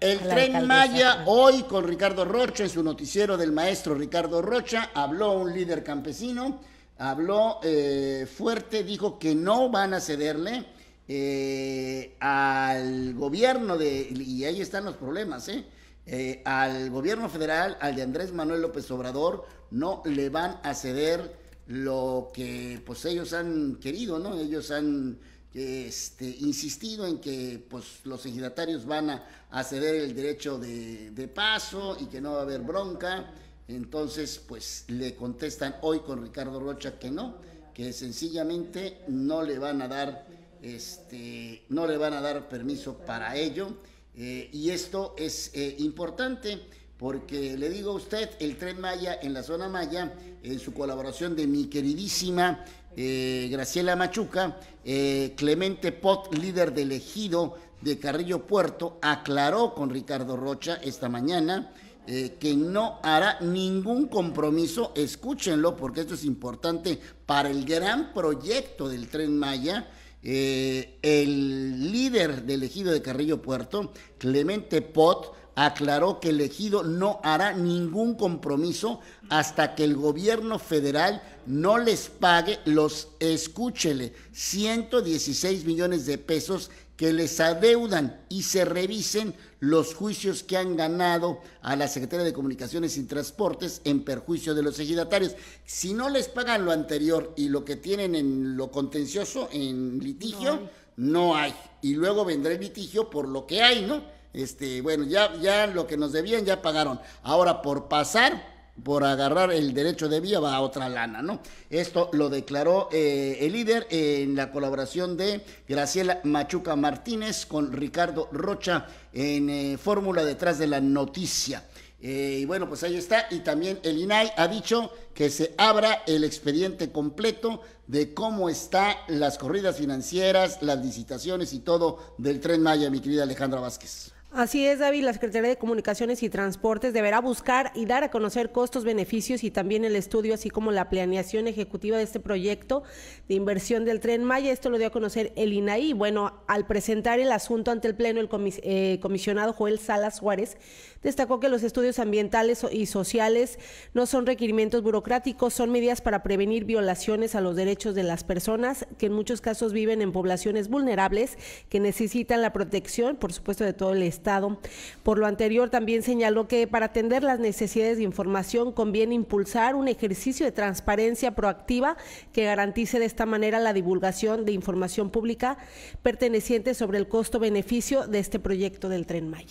El tren Maya hoy con Ricardo Rocha, en su noticiero del maestro Ricardo Rocha, habló un líder campesino, habló eh, fuerte, dijo que no van a cederle eh, al gobierno de... Y ahí están los problemas, eh, Al gobierno federal, al de Andrés Manuel López Obrador, no le van a ceder lo que pues ellos han querido, ¿no? Ellos han este, insistido en que pues, los ejidatarios van a, ceder el derecho de, paso y que no va a haber bronca. Entonces, pues le contestan hoy con Ricardo Rocha que no, que sencillamente no le van a dar, este, no le van a dar permiso para ello. Eh, y esto es eh, importante porque le digo a usted, el tren Maya en la zona Maya, en su colaboración de mi queridísima eh, Graciela Machuca, eh, Clemente Pot, líder del ejido de Carrillo Puerto, aclaró con Ricardo Rocha esta mañana eh, que no hará ningún compromiso, escúchenlo porque esto es importante, para el gran proyecto del tren Maya. el líder del ejido de Carrillo Puerto, Clemente Pot, aclaró que el ejido no hará ningún compromiso hasta que el gobierno federal no les pague los, escúchele, 116 millones de pesos que les adeudan y se revisen los juicios que han ganado a la Secretaría de Comunicaciones y Transportes en perjuicio de los ejidatarios. Si no les pagan lo anterior y lo que tienen en lo contencioso, en litigio, no hay. Y luego vendrá el litigio por lo que hay, ¿no? Este, bueno, ya, lo que nos debían ya pagaron. Ahora, por pasar, por agarrar el derecho de vía va a otra lana, ¿no? Esto lo declaró eh, el líder en la colaboración de Graciela Machuca Martínez con Ricardo Rocha en eh, Fórmula Detrás de la Noticia. Eh, y bueno, pues ahí está. Y también el INAI ha dicho que se abra el expediente completo de cómo están las corridas financieras, las licitaciones y todo del tren Maya, mi querida Alejandra Vázquez. Así es, David, la Secretaría de Comunicaciones y Transportes deberá buscar y dar a conocer costos, beneficios y también el estudio, así como la planeación ejecutiva de este proyecto de inversión del tren Maya. Esto lo dio a conocer el INAI. Bueno, al presentar el asunto ante el Pleno, el eh, comisionado Joel Salas Juárez destacó que los estudios ambientales y sociales no son requerimientos burocráticos, son medidas para prevenir violaciones a los derechos de las personas que en muchos casos viven en poblaciones vulnerables que necesitan la protección, por supuesto, de todo el Estado Estado. Por lo anterior, también señaló que para atender las necesidades de información conviene impulsar un ejercicio de transparencia proactiva que garantice de esta manera la divulgación de información pública perteneciente sobre el costo-beneficio de este proyecto del tren Maya.